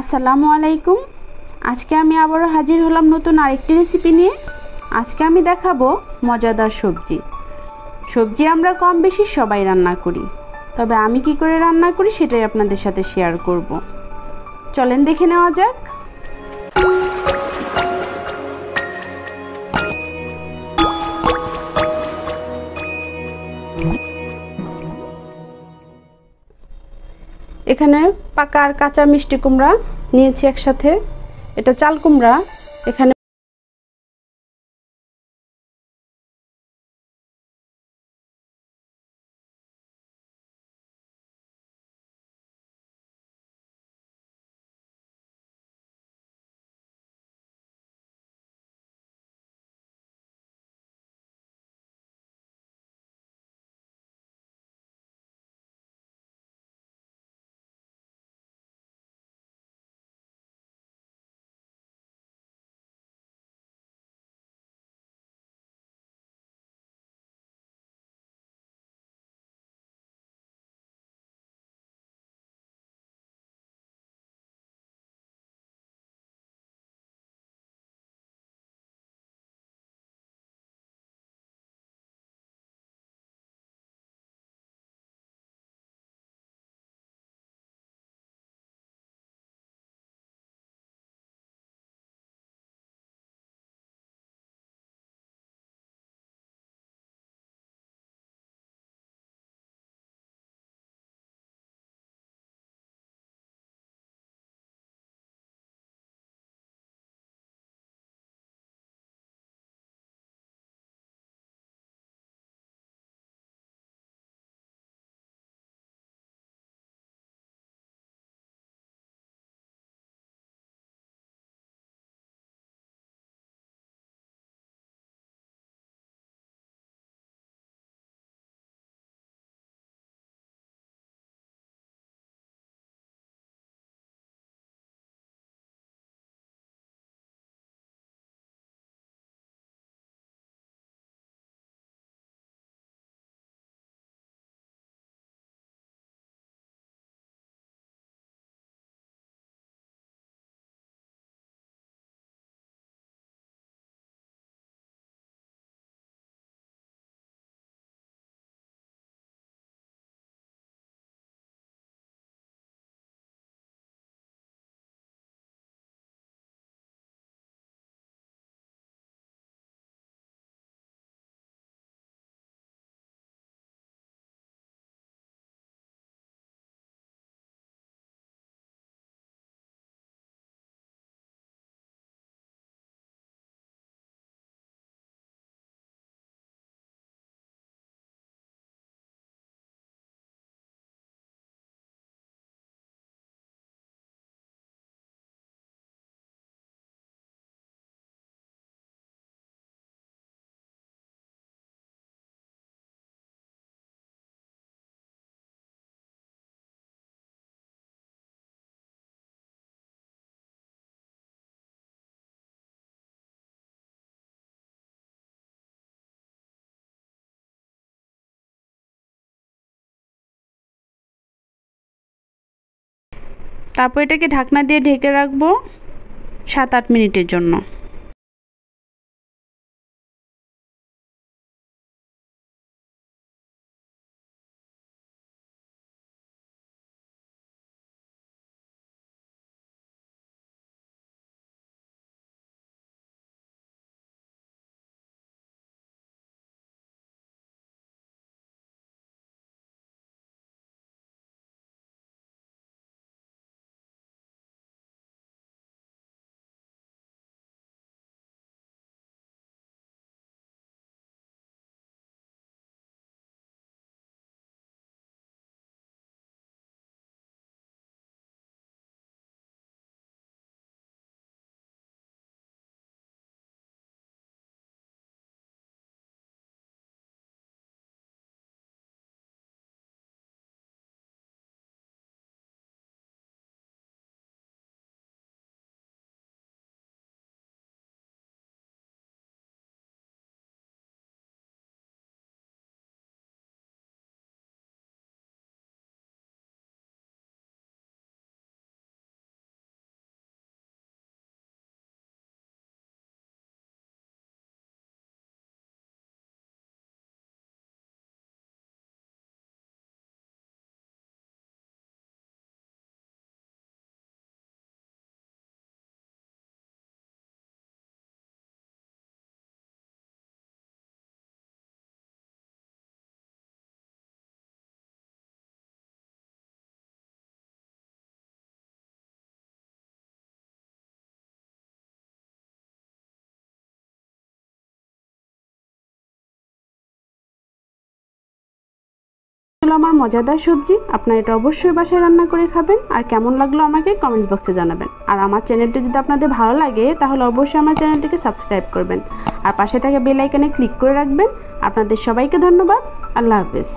আসসালামু আলাইকুম আজকে আমি আবারও হাজির হলাম নতুন আরেকটি রেসিপি নিয়ে আজকে আমি দেখাবো মজাদার সবজি সবজি আমরা কম বেশি সবাই রান্না করি তবে আমি কি করে রান্না করি সেটাই আপনাদের সাথে শেয়ার করব চলেন দেখে নেওয়া যাক Mm-hmm. এখানে পাকা আর কাঁচা মিষ্টি কুমড়া নিয়েছি একসাথে এটা চাল কুমড়া এখানে তারপর এটাকে ঢাকনা দিয়ে ঢেকে রাখবো সাত আট মিনিটের জন্য ছিল আমার মজাদার সবজি আপনারা এটা অবশ্যই বাসায় রান্না করে খাবেন আর কেমন লাগলো আমাকে কমেন্টস বক্সে জানাবেন আর আমার চ্যানেলটি যদি আপনাদের ভালো লাগে তাহলে অবশ্যই আমার চ্যানেলটিকে সাবস্ক্রাইব করবেন আর পাশে থাকা বেল আইকনে ক্লিক করে রাখবেন আপনাদের সবাইকে ধন্যবাদ আল্লাহ হাফেজ